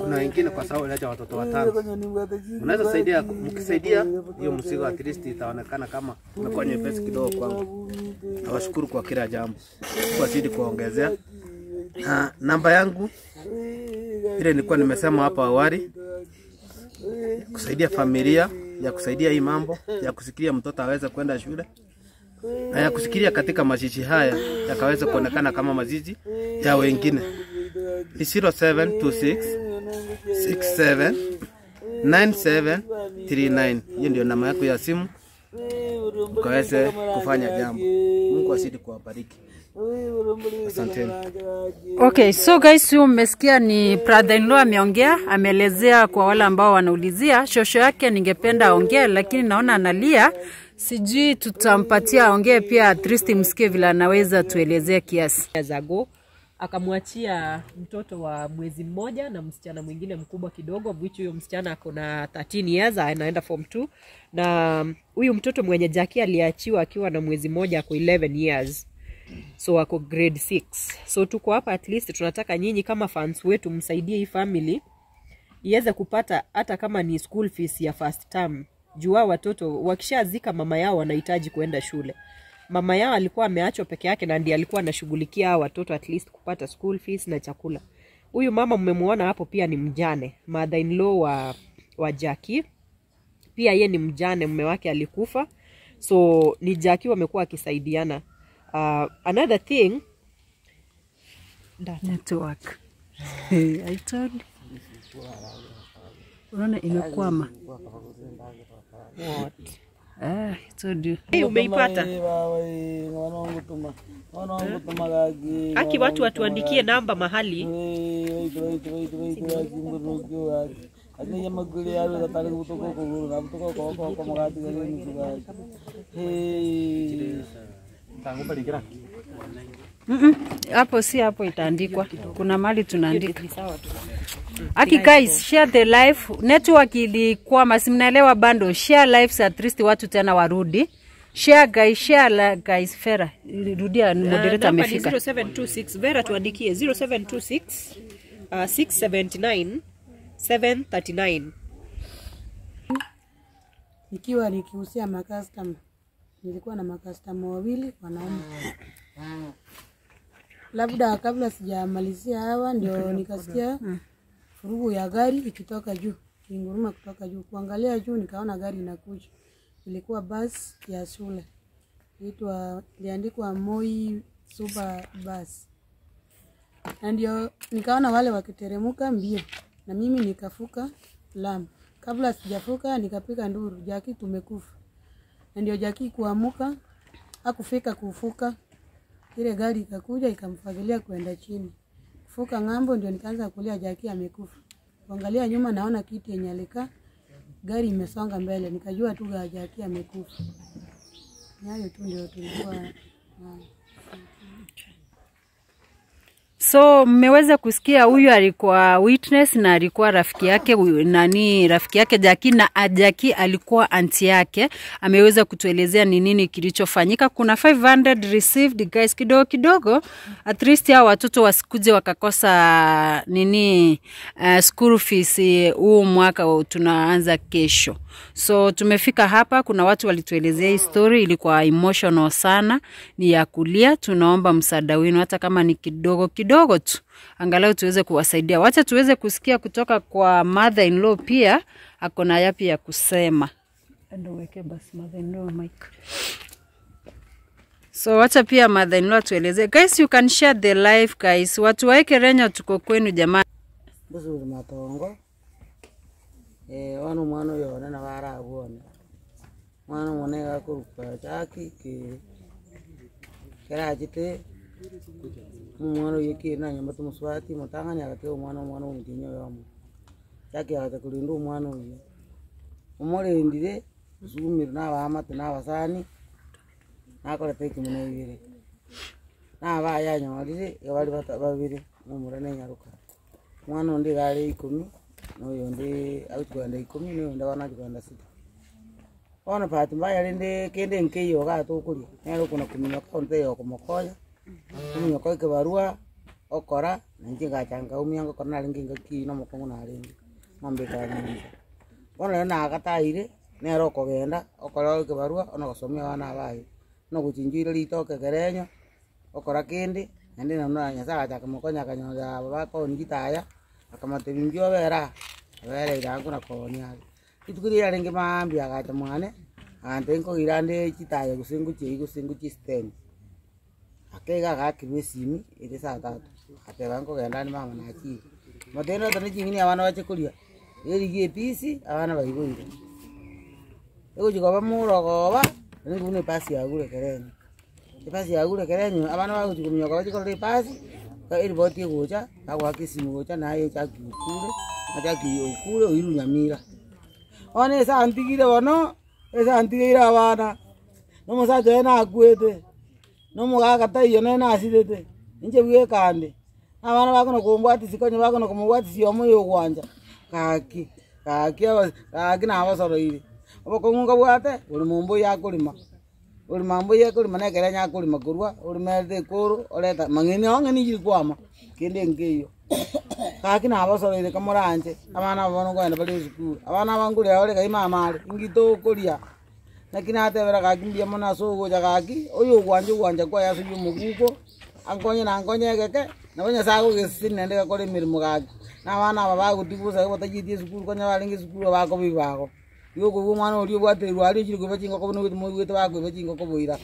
Kuna wengine kwa sababu inaacha watoto watano, unaweza saidia. Mkisaidia hiyo msigo at least itaonekana kama imekuwa nyepesi kidogo kwangu. Nawashukuru kwa kila jambo, wazidi kuongezea. Na namba yangu ile nilikuwa nimesema hapo awali, kusaidia familia, ya kusaidia hii mambo ya kusikia mtoto aweze kwenda shule na ya kusikilia katika majiji haya yakaweza kuonekana kama majiji ya wengine seven 67 9739. Hiyo ndio namba yako ya simu ukaweze kufanya jambo. Mungu azidi kuwabariki. Okay, so guys, huyu mmesikia ni brother in law ameongea, ameelezea kwa wale ambao wanaulizia. Shosho yake ningependa aongee, lakini naona analia, sijui tutampatia aongee pia, at least msikie vile anaweza tuelezea kiasi ago akamwachia mtoto wa mwezi mmoja na msichana mwingine mkubwa kidogo mwichi huyo msichana ako na 13 years anaenda form 2 na huyu mtoto mwenye jaki aliachiwa akiwa na mwezi mmoja ako 11 years so ako grade 6 so tuko hapa at least tunataka nyinyi kama fans wetu msaidie hii family iweze kupata hata kama ni school fees ya first term juu watoto wakishazika mama yao wanahitaji kuenda shule mama yao alikuwa ameachwa peke yake na ndiye alikuwa anashughulikia watoto at least kupata school fees na chakula. Huyu mama mmemwona hapo pia ni mjane, mother in law wa, wa Jackie. Pia ye ni mjane, mume wake alikufa, so ni Jackie wamekuwa akisaidiana. Uh, another thing network I told unaona imekwama what Eh, eh? Aki watu watuandikie namba mahali. Hapo si hapo itaandikwa. Kuna mali tunaandika aki guys, share the life. Network ilikwama, si bando. Share life sa tristi watu tena warudi. Share guys, share guys Fera. Rudia uh, moderator amefika. Uh, 0726 Vera tuandikie 0726 uh, 679 739. Nikiwa nikihusia makastama, nilikuwa na makastama wawili wanaume labda kabla sijamalizia hawa ndio nikasikia hmm furugu ya gari ikitoka juu, ikinguruma kutoka juu. Kuangalia juu, nikaona gari inakuja. Ilikuwa bus ya shule itwa, iliandikwa Moi Super Bus, na ndio nikaona wale wakiteremuka mbio, na mimi nikafuka lam. Kabla sijafuka nikapiga nduru, Jaki tumekufa. Na ndio Jaki kuamuka, hakufika kufuka, ile gari ikakuja ikamfagilia kuenda chini. Nilifuka ng'ambo ndio nikaanza kulia Jaki amekufa. Kuangalia nyuma naona kiti yenye alika gari imesonga mbele, nikajua tu Jaki amekufa. Nayo tu ndio tulikuwa ah. So mmeweza kusikia huyu alikuwa witness na alikuwa rafiki yake nani, rafiki yake Jaki na Ajaki ah, alikuwa anti yake. Ameweza kutuelezea ni nini kilichofanyika. Kuna 500 received guys, kidogo kidogo, at least hao watoto wasikuje wakakosa nini, uh, school fees eh, huu mwaka tunaanza kesho. So tumefika hapa, kuna watu walituelezea hii story, ilikuwa emotional sana, ni ya kulia. Tunaomba msaada wenu, hata kama ni kidogo kidogo kidogo tu, angalau tuweze kuwasaidia. Wacha tuweze kusikia kutoka kwa mother in law pia ako na yapi ya kusema. So wacha pia mother in law tueleze. Guys, you can share the live guys. Watu waeke renya tuko kwenu jamani. Buzuri matongo. Eh, wanu mwana yone na bara agona. Mwana mwana yakuru kwa chaki ke. Kerajite mmwana oyo knanyambate mswati mtangani araka omwaawaat yakgaa korinda omwana oyo omorendire cumire nabamate nabasani nakoretat mun abaanyorkai bono bat mbaare kenda nka gatekoria nrkonakminyokaoteyokomokonya kumnya ko ke barua okora nanti gachanga umya ko kona lingi ngaki no mukongo na lingi mambe ka ni ona na akataire nero ko genda okora ke barua ona gosomia wana bai no guchinjire lito ke gerenyo okora kindi nandi na no nya saga ta kumukonya kanyoza baba ko ngitaya akamate bingyo bera bera irangu na konya itukuri yalingi mambi agacha mwane ante nko irande chitaya gusingu chi gusingu chi stengi akeka gakirwe simi ere satato aterango genda ni mama naki modeno tani chingini abana bache kuria eri ye pisi abana baigoira ego jikoba murogoba ni kuni pasi agure kereni ni e pasi agure kereni abana ba kuti kumnyoka bache kuri pasi ka eri boti gocha agwa kisimu gocha na ye cha kukure aja ki okure oiru nyamira one sa antigire bono esa antigire abana nomo sa jena akwete nomukakata iyo nene asithite inche bwie kambi abana bakono kumbwatisi konye bakono kumubwatisi yomo yokwanja kaki kaki kaki nabasoroire obokong'unga bwate oli mumbu yakulima oli mambo yakulima nekere nyakulima kurwa olimerete kuru oleta mang'eni ong'eni jiri kwama kende nkeyo kaki nabasoroire kamoranje abana bono kwenda bali esukuru abana bangulea oleka imamare ingitokoria nakinatevera gaki mbia mona so ogocha gaki oyo ogwanja ogwanja kwayaso yo moguko ankonye na ankonye egeke nabo nyasaye agogesesi nende gakora emeremo gaki na abana aba bagotia gosa batayetie esukuru konya barenge esukuru abakobaibago yokoiwa omwana oria obwaterwa aria ochire koba chingoko bono bete bakoba chingoko boira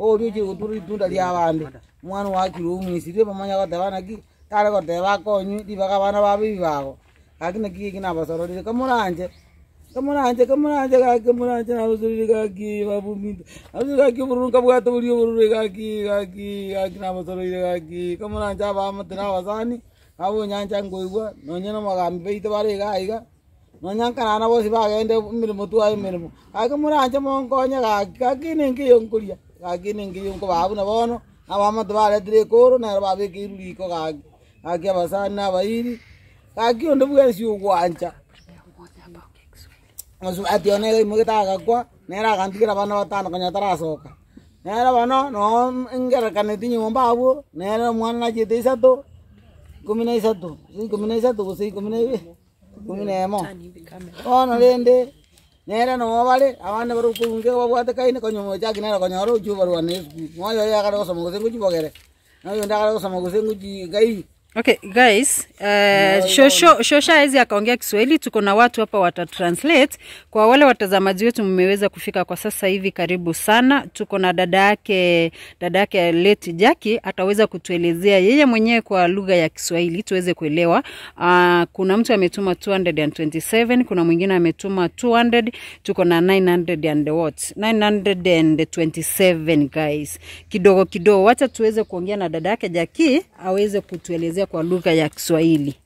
oria ochire gotura ritunda ria abande omwana oakire omwisirie bamanya goteba naki tare goteba akonywe ribaga abana babaibago gaki naki eki nabasororire komoranche kamu kemurante kemurante kaki kemurante nabusuri kaki babu mintu nabusuri kaki burung kabu gato buri buri kaki kaki kamu nabusuri kaki kemurante apa amat nabusani abu nyancang gue gue nonya nama kami pe itu bareng kaki kak nonya kan anak bos ibu agen deh mirmu tuh ayam mirmu kamu kemurante mau ngkonya kaki kaki nengki yang kuliah kaki nengki yang kau babu nabono apa amat bareng dari koro nih babi kiri kok kaki kaki apa sana bayi kaki untuk gue sih gue ancah atione ne nera gantigira bana batano kanya tarasoka nera bano no no ti nyumba abu nera mwana na chite isatu ikumi isatu no kaine moyo ah, pues, este no yo Okay, guys, uh, eh, shosho, shosha hizi akaongea Kiswahili. Tuko na watu hapa watatranslate. Kwa wale watazamaji wetu mmeweza kufika kwa sasa hivi, karibu sana. Tuko na dada yake dada yake Leti Jackie, ataweza kutuelezea yeye mwenyewe kwa lugha ya Kiswahili tuweze kuelewa. Uh, kuna mtu ametuma 227, kuna mwingine ametuma 200, tuko na 900 and what 927 guys, kidogo kidogo. Wacha tuweze kuongea na dada yake Jackie aweze kutuelezea kwa lugha ya Kiswahili.